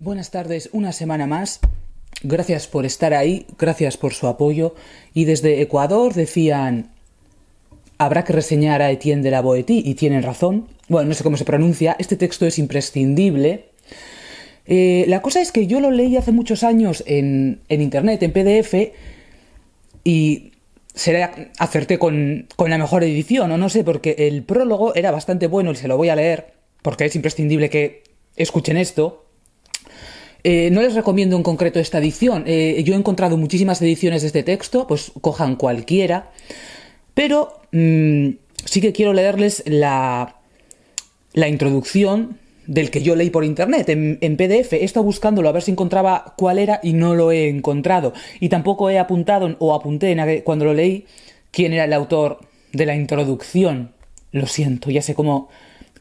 Buenas tardes, una semana más. Gracias por estar ahí, gracias por su apoyo. Y desde Ecuador decían, habrá que reseñar a Etienne de la Boetie, y tienen razón. Bueno, no sé cómo se pronuncia, este texto es imprescindible. Eh, la cosa es que yo lo leí hace muchos años en, en internet, en PDF, y será, acerté con, con la mejor edición, o no sé, porque el prólogo era bastante bueno y se lo voy a leer, porque es imprescindible que escuchen esto. Eh, no les recomiendo en concreto esta edición. Eh, yo he encontrado muchísimas ediciones de este texto, pues cojan cualquiera. Pero mm, sí que quiero leerles la, la, introducción del que yo leí por internet en, PDF. He estado buscándolo a ver si encontraba cuál era y no lo he encontrado. Y tampoco he apuntado o apunté cuando lo leí quién era el autor de la introducción. Lo siento, ya sé cómo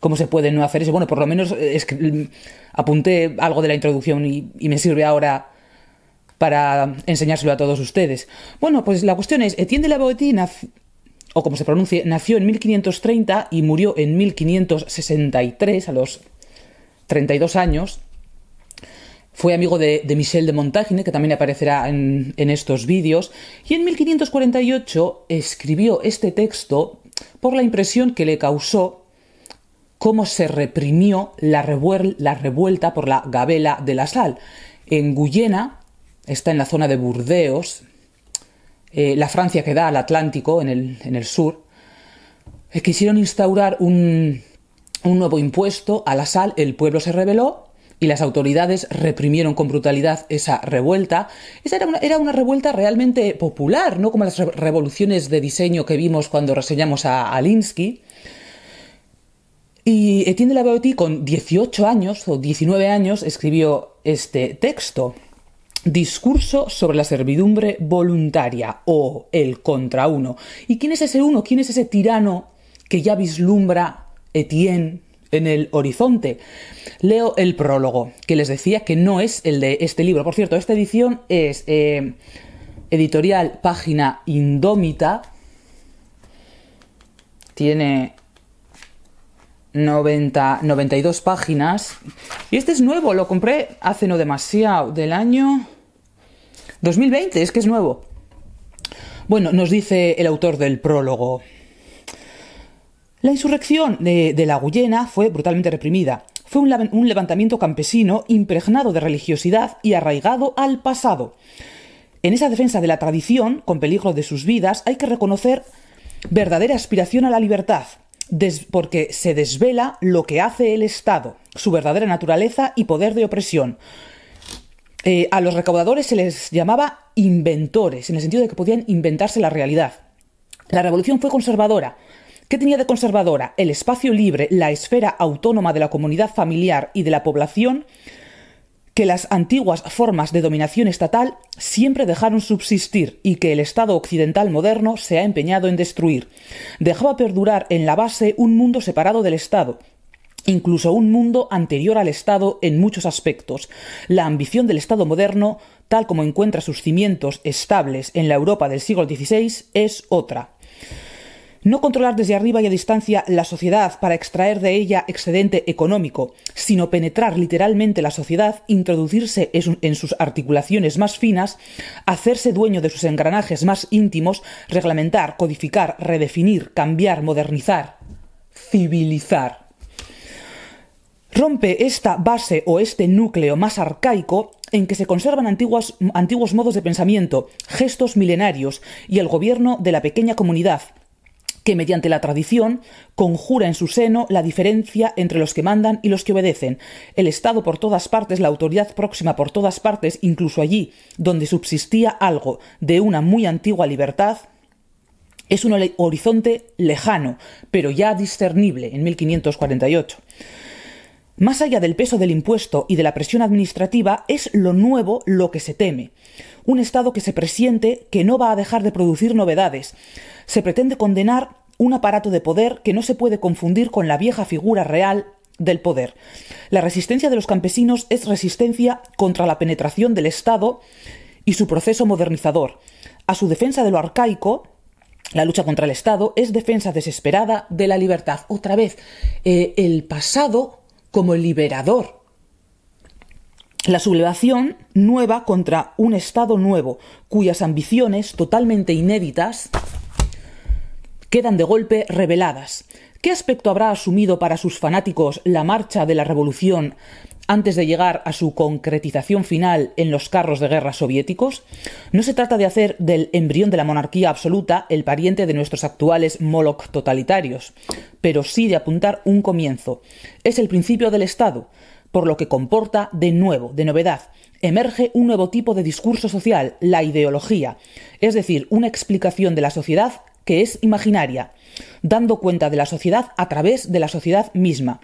¿Cómo se puede no hacer eso? Bueno, por lo menos eh, mm, apunté algo de la introducción y, me sirve ahora para enseñárselo a todos ustedes. Bueno, pues la cuestión es, Etienne eh, de la o como se pronuncie, nació en 1530 y murió en 1563, a los 32 años. Fue amigo de, Michel de Montaigne, que también aparecerá en, en estos vídeos, y en 1548 escribió este texto por la impresión que le causó cómo se reprimió la, revuelta por la gabela de la sal. En Guyena, está en la zona de Burdeos, eh, la Francia que da al Atlántico, en el, sur, eh, quisieron instaurar un, nuevo impuesto a la sal, el pueblo se rebeló y las autoridades reprimieron con brutalidad esa revuelta. Esa era una, revuelta realmente popular, no como las revoluciones de diseño que vimos cuando reseñamos a Alinsky. Y Etienne de la Boétie, con 18 años o 19 años, escribió este texto. Discurso sobre la servidumbre voluntaria o el contra uno. ¿Y quién es ese uno? ¿Quién es ese tirano que ya vislumbra Etienne en el horizonte. Leo el prólogo, que les decía que no es el de este libro. Por cierto, esta edición es eh, editorial Página Indómita. Tiene 90, 92 páginas. Y este es nuevo, lo compré hace no demasiado, del año 2020, es que es nuevo. Bueno, nos dice el autor del prólogo. La insurrección de, la Guyena fue brutalmente reprimida. Fue un levantamiento campesino impregnado de religiosidad y arraigado al pasado. En esa defensa de la tradición, con peligro de sus vidas, hay que reconocer verdadera aspiración a la libertad, porque se desvela lo que hace el Estado, su verdadera naturaleza y poder de opresión. Eh, a los recaudadores se les llamaba inventores, en el sentido de que podían inventarse la realidad. La revolución fue conservadora. ¿Qué tenía de conservadora? El espacio libre, la esfera autónoma de la comunidad familiar y de la población, que las antiguas formas de dominación estatal siempre dejaron subsistir y que el Estado occidental moderno se ha empeñado en destruir. Dejaba perdurar en la base un mundo separado del Estado, incluso un mundo anterior al Estado en muchos aspectos. La ambición del Estado moderno, tal como encuentra sus cimientos estables en la Europa del siglo XVI, es otra. No controlar desde arriba y a distancia la sociedad para extraer de ella excedente económico, sino penetrar literalmente la sociedad, introducirse en sus articulaciones más finas, hacerse dueño de sus engranajes más íntimos, reglamentar, codificar, redefinir, cambiar, modernizar, civilizar. Rompe esta base o este núcleo más arcaico en que se conservan antiguos modos de pensamiento, gestos milenarios y el gobierno de la pequeña comunidad, que mediante la tradición conjura en su seno la diferencia entre los que mandan y los que obedecen, el Estado por todas partes, la autoridad próxima por todas partes, incluso allí donde subsistía algo de una muy antigua libertad, es un horizonte lejano, pero ya discernible en 1548. Más allá del peso del impuesto y de la presión administrativa, es lo nuevo lo que se teme. Un Estado que se presiente que no va a dejar de producir novedades. Se pretende condenar un aparato de poder que no se puede confundir con la vieja figura real del poder. La resistencia de los campesinos es resistencia contra la penetración del Estado y su proceso modernizador. A su defensa de lo arcaico, la lucha contra el Estado es defensa desesperada de la libertad. Otra vez, eh, el pasado como liberador. La sublevación nueva contra un Estado nuevo, cuyas ambiciones totalmente inéditas quedan de golpe reveladas. ¿Qué aspecto habrá asumido para sus fanáticos la marcha de la revolución antes de llegar a su concretización final en los carros de guerra soviéticos? No se trata de hacer del embrión de la monarquía absoluta el pariente de nuestros actuales Moloch totalitarios, pero sí de apuntar un comienzo. Es el principio del Estado, por lo que comporta de nuevo, de novedad, emerge un nuevo tipo de discurso social, la ideología, es decir, una explicación de la sociedad que es imaginaria, dando cuenta de la sociedad a través de la sociedad misma.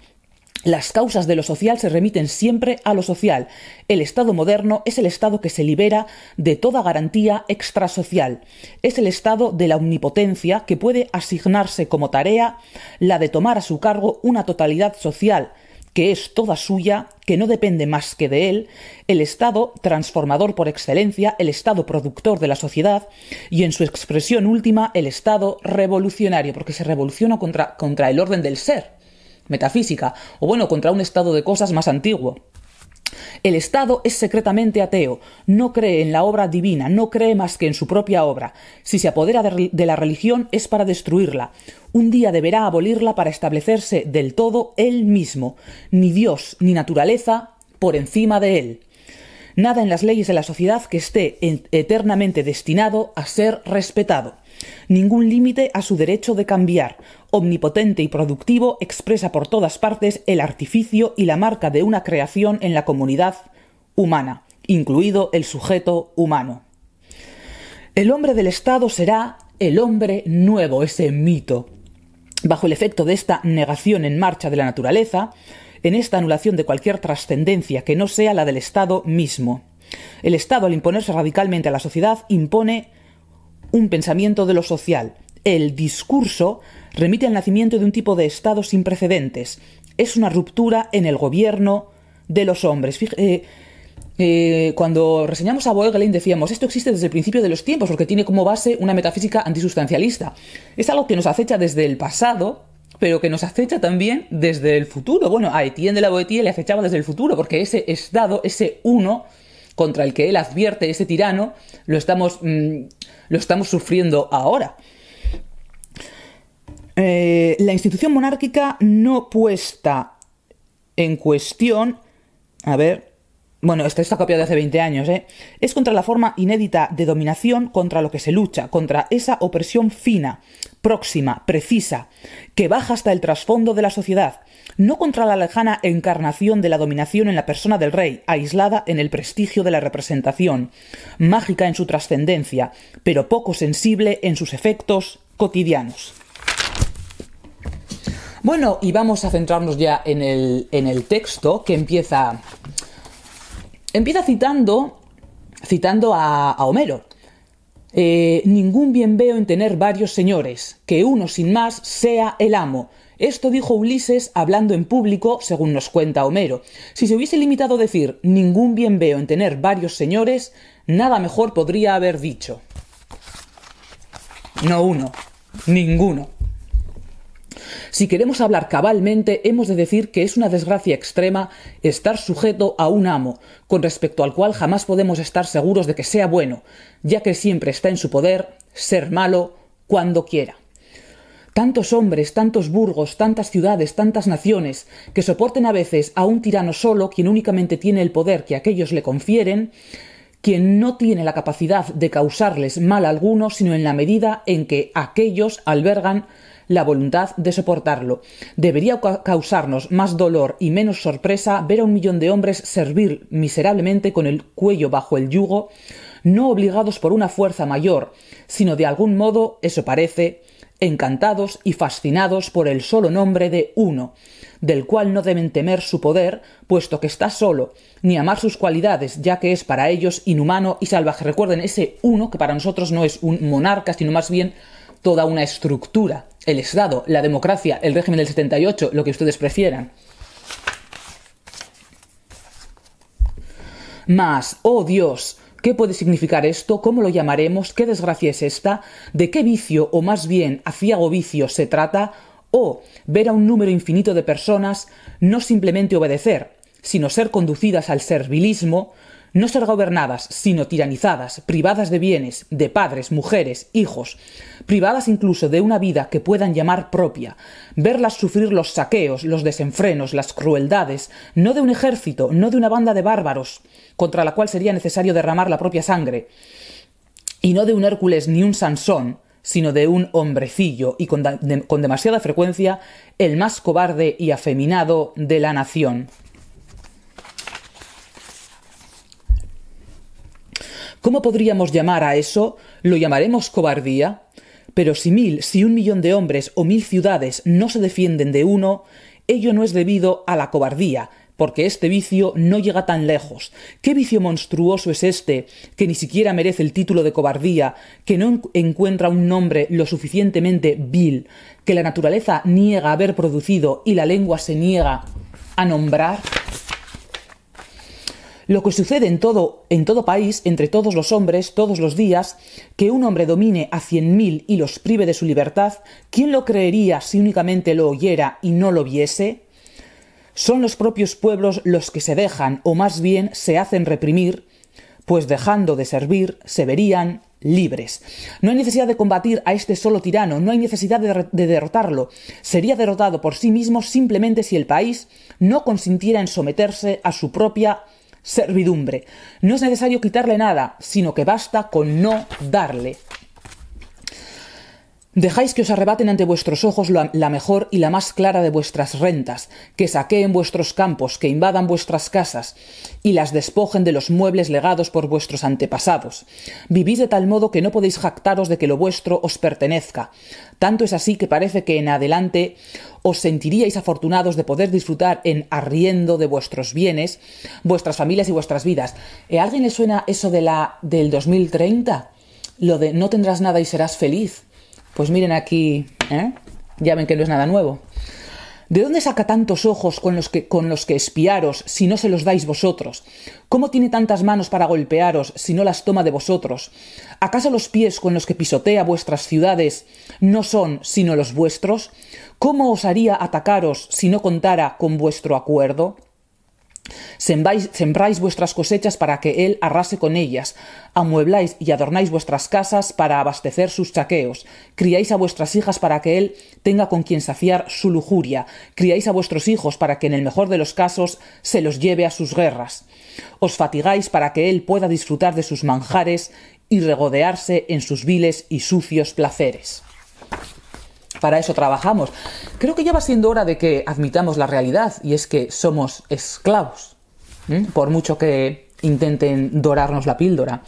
Las causas de lo social se remiten siempre a lo social. El Estado moderno es el Estado que se libera de toda garantía extrasocial. Es el Estado de la omnipotencia que puede asignarse como tarea la de tomar a su cargo una totalidad social que es toda suya, que no depende más que de él, el Estado transformador por excelencia, el Estado productor de la sociedad y en su expresión última el Estado revolucionario, porque se revoluciona contra, contra el orden del ser, metafísica, o bueno, contra un estado de cosas más antiguo. El Estado es secretamente ateo, no cree en la obra divina, no cree más que en su propia obra. Si se apodera de la religión es para destruirla. Un día deberá abolirla para establecerse del todo él mismo, ni Dios ni naturaleza por encima de él nada en las leyes de la sociedad que esté eternamente destinado a ser respetado. Ningún límite a su derecho de cambiar. Omnipotente y productivo, expresa por todas partes el artificio y la marca de una creación en la comunidad humana, incluido el sujeto humano. El hombre del Estado será el hombre nuevo, ese mito. Bajo el efecto de esta negación en marcha de la naturaleza, en esta anulación de cualquier trascendencia que no sea la del Estado mismo. El Estado, al imponerse radicalmente a la sociedad, impone un pensamiento de lo social. El discurso remite al nacimiento de un tipo de Estado sin precedentes. Es una ruptura en el gobierno de los hombres. Eh, eh, cuando reseñamos a Boegelin decíamos, esto existe desde el principio de los tiempos porque tiene como base una metafísica antisustancialista. Es algo que nos acecha desde el pasado pero que nos acecha también desde el futuro. Bueno, a Etienne de la Boetía le acechaba desde el futuro, porque ese Estado, ese uno contra el que él advierte, ese tirano, lo estamos, mm, lo estamos sufriendo ahora. Eh, la institución monárquica no puesta en cuestión, a ver, bueno, esta está copiado de hace 20 años, ¿eh? Es contra la forma inédita de dominación contra lo que se lucha, contra esa opresión fina, próxima, precisa, que baja hasta el trasfondo de la sociedad, no contra la lejana encarnación de la dominación en la persona del rey, aislada en el prestigio de la representación, mágica en su trascendencia, pero poco sensible en sus efectos cotidianos. Bueno, y vamos a centrarnos ya en el, en el texto que empieza empieza citando, citando a, Homero. Eh, ningún bien veo en tener varios señores, que uno sin más sea el amo. Esto dijo Ulises hablando en público, según nos cuenta Homero. Si se hubiese limitado a decir ningún bien veo en tener varios señores, nada mejor podría haber dicho. No uno, ninguno. Si queremos hablar cabalmente, hemos de decir que es una desgracia extrema estar sujeto a un amo, con respecto al cual jamás podemos estar seguros de que sea bueno, ya que siempre está en su poder ser malo cuando quiera. Tantos hombres, tantos burgos, tantas ciudades, tantas naciones, que soporten a veces a un tirano solo, quien únicamente tiene el poder que aquellos le confieren, quien no tiene la capacidad de causarles mal alguno, sino en la medida en que aquellos albergan la voluntad de soportarlo. Debería causarnos más dolor y menos sorpresa ver a un millón de hombres servir miserablemente con el cuello bajo el yugo, no obligados por una fuerza mayor, sino de algún modo, eso parece, encantados y fascinados por el solo nombre de uno, del cual no deben temer su poder, puesto que está solo, ni amar sus cualidades, ya que es para ellos inhumano y salvaje. Recuerden, ese uno, que para nosotros no es un monarca, sino más bien toda una estructura el Estado, la democracia, el régimen del 78, lo que ustedes prefieran. Mas, oh Dios, ¿Qué puede significar esto? ¿Cómo lo llamaremos? ¿Qué desgracia es esta? ¿De qué vicio, o más bien aciago vicio, se trata? O oh, ver a un número infinito de personas no simplemente obedecer, sino ser conducidas al servilismo, no ser gobernadas, sino tiranizadas, privadas de bienes, de padres, mujeres, hijos, privadas incluso de una vida que puedan llamar propia, verlas sufrir los saqueos, los desenfrenos, las crueldades, no de un ejército, no de una banda de bárbaros, contra la cual sería necesario derramar la propia sangre, y no de un Hércules ni un Sansón, sino de un hombrecillo y con, con demasiada frecuencia el más cobarde y afeminado de la nación. ¿Cómo podríamos llamar a eso? ¿Lo llamaremos cobardía? Pero si mil, si un millón de hombres o mil ciudades no se defienden de uno, ello no es debido a la cobardía, porque este vicio no llega tan lejos. ¿Qué vicio monstruoso es este, que ni siquiera merece el título de cobardía, que no encuentra un nombre lo suficientemente vil, que la naturaleza niega haber producido y la lengua se niega a nombrar? Lo que sucede en todo, en todo país, entre todos los hombres, todos los días, que un hombre domine a cien mil y los prive de su libertad, ¿quién lo creería si únicamente lo oyera y no lo viese? Son los propios pueblos los que se dejan, o más bien se hacen reprimir, pues dejando de servir, se verían libres. No hay necesidad de combatir a este solo tirano, no hay necesidad de, de, derrotarlo. Sería derrotado por sí mismo simplemente si el país no consintiera en someterse a su propia servidumbre. No es necesario quitarle nada, sino que basta con no darle. Dejáis que os arrebaten ante vuestros ojos la, mejor y la más clara de vuestras rentas, que saqueen vuestros campos, que invadan vuestras casas, y las despojen de los muebles legados por vuestros antepasados. Vivís de tal modo que no podéis jactaros de que lo vuestro os pertenezca. Tanto es así que parece que en adelante os sentiríais afortunados de poder disfrutar en arriendo de vuestros bienes, vuestras familias y vuestras vidas. ¿A alguien le suena eso de la del 2030? Lo de no tendrás nada y serás feliz. Pues miren aquí, ¿eh? ya ven que no es nada nuevo. ¿De dónde saca tantos ojos con los, que, con los que espiaros si no se los dais vosotros? ¿Cómo tiene tantas manos para golpearos si no las toma de vosotros? ¿Acaso los pies con los que pisotea vuestras ciudades no son sino los vuestros? ¿Cómo os haría atacaros si no contara con vuestro acuerdo? Sembráis, vuestras cosechas para que él arrase con ellas, amuebláis y adornáis vuestras casas para abastecer sus chaqueos, criáis a vuestras hijas para que él tenga con quien saciar su lujuria, criáis a vuestros hijos para que en el mejor de los casos se los lleve a sus guerras, os fatigáis para que él pueda disfrutar de sus manjares y regodearse en sus viles y sucios placeres. Para eso trabajamos. Creo que ya va siendo hora de que admitamos la realidad y es que somos esclavos, por mucho que intenten dorarnos la píldora.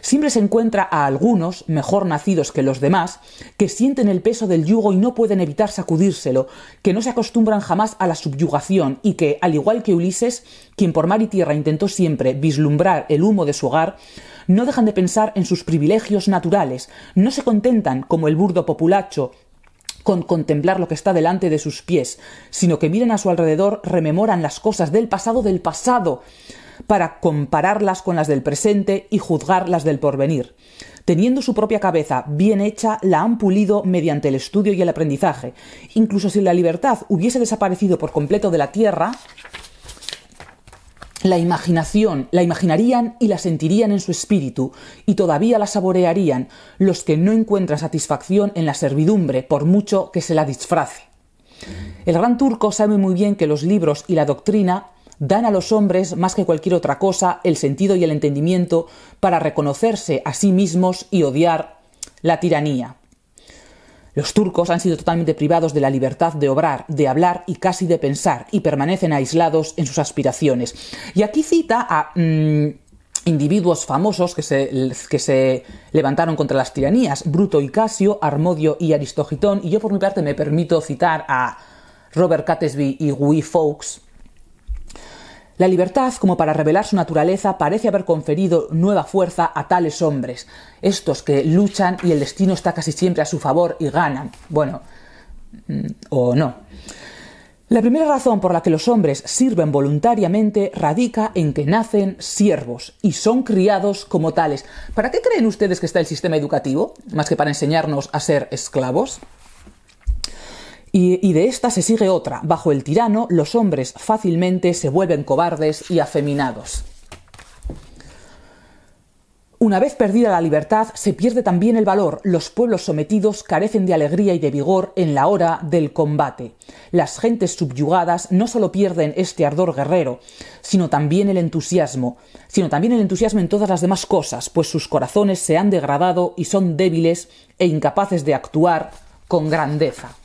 Siempre se encuentra a algunos, mejor nacidos que los demás, que sienten el peso del yugo y no pueden evitar sacudírselo, que no se acostumbran jamás a la subyugación y que, al igual que Ulises, quien por mar y tierra intentó siempre vislumbrar el humo de su hogar, no dejan de pensar en sus privilegios naturales, no se contentan, como el burdo populacho, con contemplar lo que está delante de sus pies, sino que miran a su alrededor, rememoran las cosas del pasado del pasado, para compararlas con las del presente y juzgar las del porvenir. Teniendo su propia cabeza bien hecha, la han pulido mediante el estudio y el aprendizaje. Incluso si la libertad hubiese desaparecido por completo de la Tierra, la imaginación, la imaginarían y la sentirían en su espíritu, y todavía la saborearían los que no encuentran satisfacción en la servidumbre, por mucho que se la disfrace. El gran turco sabe muy bien que los libros y la doctrina dan a los hombres, más que cualquier otra cosa, el sentido y el entendimiento para reconocerse a sí mismos y odiar la tiranía. Los turcos han sido totalmente privados de la libertad de obrar, de hablar y casi de pensar, y permanecen aislados en sus aspiraciones. Y aquí cita a... Mm, individuos famosos que se, que se, levantaron contra las tiranías, Bruto y Casio, Armodio y Aristogitón, y yo por mi parte me permito citar a Robert Catesby y Guy Fawkes, la libertad, como para revelar su naturaleza, parece haber conferido nueva fuerza a tales hombres, estos que luchan y el destino está casi siempre a su favor y ganan. Bueno, mm, o no. La primera razón por la que los hombres sirven voluntariamente radica en que nacen siervos y son criados como tales. ¿Para qué creen ustedes que está el sistema educativo? Más que para enseñarnos a ser esclavos. Y, de esta se sigue otra. Bajo el tirano, los hombres fácilmente se vuelven cobardes y afeminados. Una vez perdida la libertad, se pierde también el valor. Los pueblos sometidos carecen de alegría y de vigor en la hora del combate. Las gentes subyugadas no solo pierden este ardor guerrero, sino también el entusiasmo, sino también el entusiasmo en todas las demás cosas, pues sus corazones se han degradado y son débiles e incapaces de actuar con grandeza.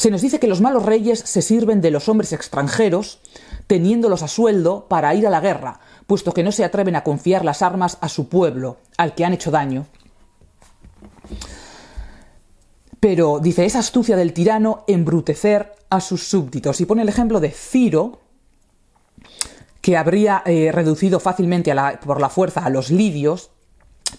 Se nos dice que los malos reyes se sirven de los hombres extranjeros, teniéndolos a sueldo para ir a la guerra, puesto que no se atreven a confiar las armas a su pueblo, al que han hecho daño. Pero dice, es astucia del tirano embrutecer a sus súbditos. Y pone el ejemplo de Ciro, que habría eh, reducido fácilmente por la fuerza a los lidios,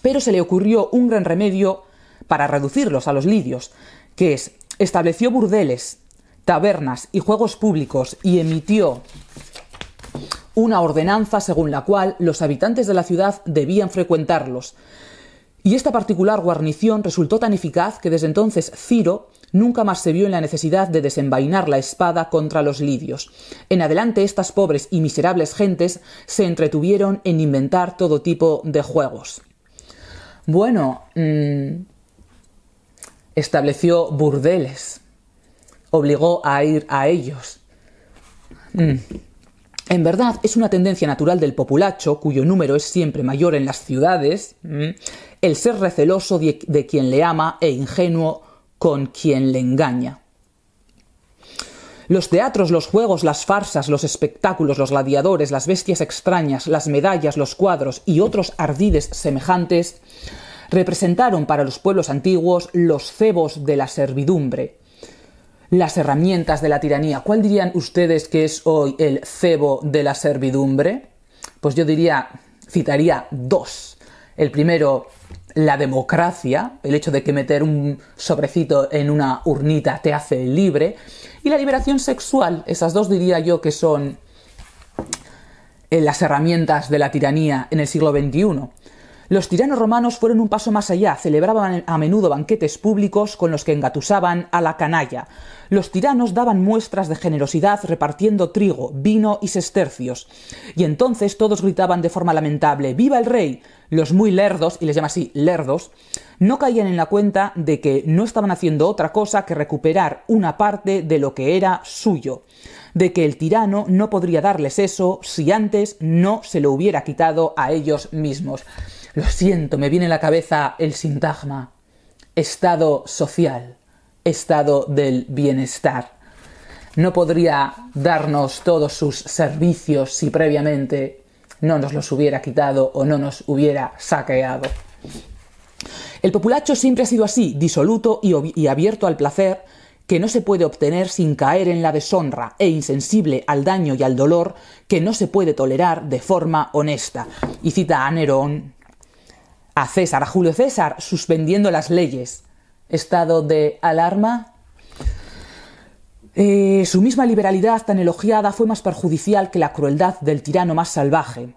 pero se le ocurrió un gran remedio para reducirlos a los lidios, que es estableció burdeles, tabernas y juegos públicos y emitió una ordenanza según la cual los habitantes de la ciudad debían frecuentarlos. Y esta particular guarnición resultó tan eficaz que desde entonces Ciro nunca más se vio en la necesidad de desenvainar la espada contra los lidios. En adelante estas pobres y miserables gentes se entretuvieron en inventar todo tipo de juegos. Bueno, mm, estableció burdeles, obligó a ir a ellos. Mm. En verdad, es una tendencia natural del populacho, cuyo número es siempre mayor en las ciudades, mm, el ser receloso de quien le ama e ingenuo con quien le engaña. Los teatros, los juegos, las farsas, los espectáculos, los gladiadores, las bestias extrañas, las medallas, los cuadros y otros ardides semejantes representaron para los pueblos antiguos los cebos de la servidumbre, las herramientas de la tiranía. ¿Cuál dirían ustedes que es hoy el cebo de la servidumbre? Pues yo diría, citaría dos. El primero, la democracia, el hecho de que meter un sobrecito en una urnita te hace libre, y la liberación sexual, esas dos diría yo que son eh, las herramientas de la tiranía en el siglo XXI. Los tiranos romanos fueron un paso más allá, celebraban a menudo banquetes públicos con los que engatusaban a la canalla. Los tiranos daban muestras de generosidad repartiendo trigo, vino y sestercios. Y entonces todos gritaban de forma lamentable ¡Viva el rey! Los muy lerdos, y les llama así lerdos, no caían en la cuenta de que no estaban haciendo otra cosa que recuperar una parte de lo que era suyo, de que el tirano no podría darles eso si antes no se lo hubiera quitado a ellos mismos. Lo siento, me viene a la cabeza el sintagma. Estado social, estado del bienestar. No podría darnos todos sus servicios si previamente no nos los hubiera quitado o no nos hubiera saqueado. El populacho siempre ha sido así, disoluto y, y abierto al placer, que no se puede obtener sin caer en la deshonra e insensible al daño y al dolor que no se puede tolerar de forma honesta. Y cita a Nerón, a César, a Julio César, suspendiendo las leyes. Estado de alarma. Eh, su misma liberalidad tan elogiada fue más perjudicial que la crueldad del tirano más salvaje.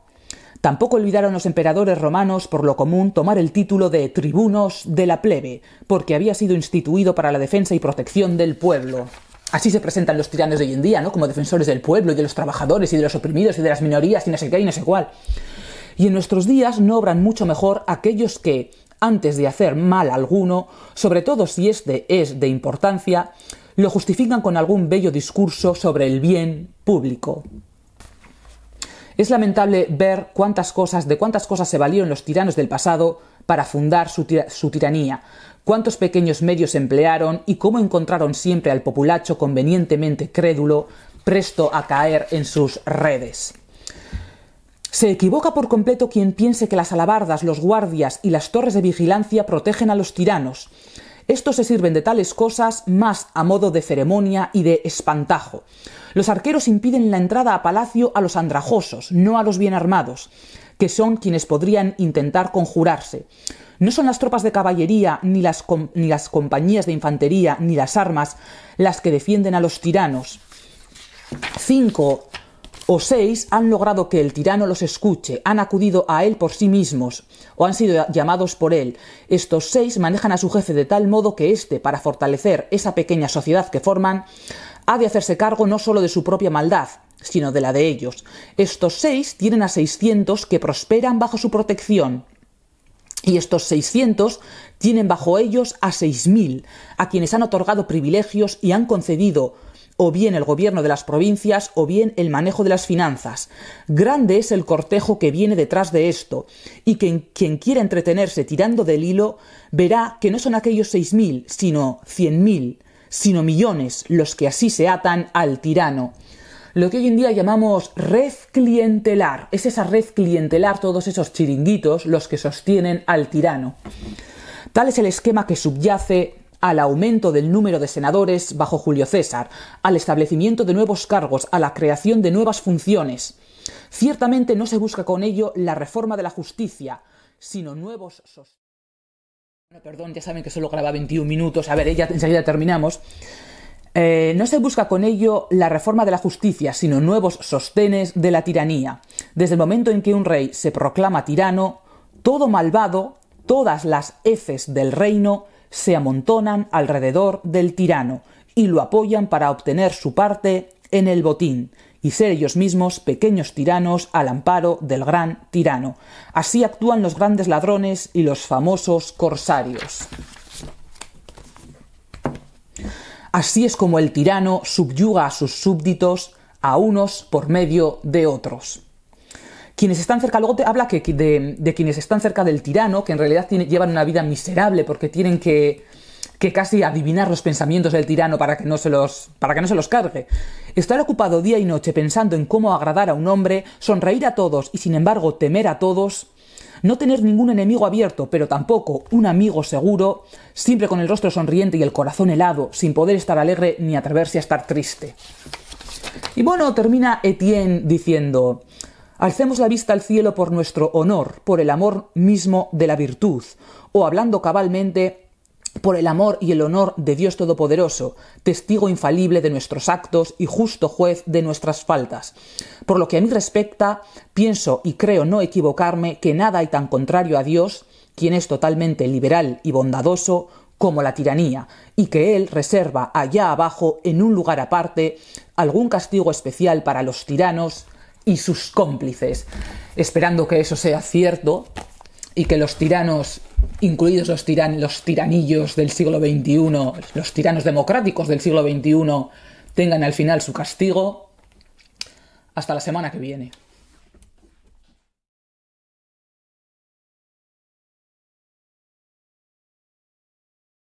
Tampoco olvidaron los emperadores romanos, por lo común, tomar el título de tribunos de la plebe, porque había sido instituido para la defensa y protección del pueblo. Así se presentan los tiranos de hoy en día, ¿no? Como defensores del pueblo y de los trabajadores y de los oprimidos y de las minorías y no sé qué y no sé cuál. Y en nuestros días no obran mucho mejor aquellos que, antes de hacer mal alguno, sobre todo si éste es de importancia, lo justifican con algún bello discurso sobre el bien público. Es lamentable ver cuántas cosas, de cuántas cosas se valieron los tiranos del pasado para fundar su, tiranía, cuántos pequeños medios emplearon y cómo encontraron siempre al populacho convenientemente crédulo, presto a caer en sus redes. Se equivoca por completo quien piense que las alabardas, los guardias y las torres de vigilancia protegen a los tiranos. Estos se sirven de tales cosas más a modo de ceremonia y de espantajo. Los arqueros impiden la entrada a palacio a los andrajosos, no a los bien armados, que son quienes podrían intentar conjurarse. No son las tropas de caballería, ni las, las compañías de infantería, ni las armas las que defienden a los tiranos. 5 o seis han logrado que el tirano los escuche, han acudido a él por sí mismos, o han sido llamados por él. Estos seis manejan a su jefe de tal modo que éste, para fortalecer esa pequeña sociedad que forman, ha de hacerse cargo no sólo de su propia maldad, sino de la de ellos. Estos seis tienen a seiscientos que prosperan bajo su protección. Y estos 600 tienen bajo ellos a 6.000, a quienes han otorgado privilegios y han concedido o bien el gobierno de las provincias o bien el manejo de las finanzas. Grande es el cortejo que viene detrás de esto, y quien, quien quiera entretenerse tirando del hilo verá que no son aquellos 6.000, sino 100.000, sino millones los que así se atan al tirano lo que hoy en día llamamos red clientelar. Es esa red clientelar, todos esos chiringuitos, los que sostienen al tirano. Tal es el esquema que subyace al aumento del número de senadores bajo Julio César, al establecimiento de nuevos cargos, a la creación de nuevas funciones. Ciertamente no se busca con ello la reforma de la justicia, sino nuevos perdón, ya saben que solo graba minutos. A ver, ya terminamos. Eh, no se busca con ello la reforma de la justicia, sino nuevos sostenes de la tiranía. Desde el momento en que un rey se proclama tirano, todo malvado, todas las heces del reino se amontonan alrededor del tirano y lo apoyan para obtener su parte en el botín y ser ellos mismos pequeños tiranos al amparo del gran tirano. Así actúan los grandes ladrones y los famosos corsarios. Así es como el tirano subyuga a sus súbditos a unos por medio de otros. Quienes están cerca, luego te habla que, de, quienes están cerca del tirano, que en realidad llevan una vida miserable porque tienen que, que casi adivinar los pensamientos del tirano para que no se los para que no se los cargue. Estar ocupado día y noche pensando en cómo agradar a un hombre, sonreír a todos y sin embargo temer a todos, no tener ningún enemigo abierto, pero tampoco un amigo seguro, siempre con el rostro sonriente y el corazón helado, sin poder estar alegre ni atreverse a estar triste. Y bueno, termina Etienne diciendo, Alcemos la vista al cielo por nuestro honor, por el amor mismo de la virtud, o hablando cabalmente, por el amor y el honor de Dios Todopoderoso, testigo infalible de nuestros actos y justo juez de nuestras faltas. Por lo que a mí respecta, pienso y creo no equivocarme que nada hay tan contrario a Dios, quien es totalmente liberal y bondadoso, como la tiranía, y que él reserva allá abajo, en un lugar aparte, algún castigo especial para los tiranos, y sus cómplices, esperando que eso sea cierto y que los tiranos, incluidos los, tiran, los tiranillos del siglo XXI, los tiranos democráticos del siglo XXI, tengan al final su castigo. Hasta la semana que viene.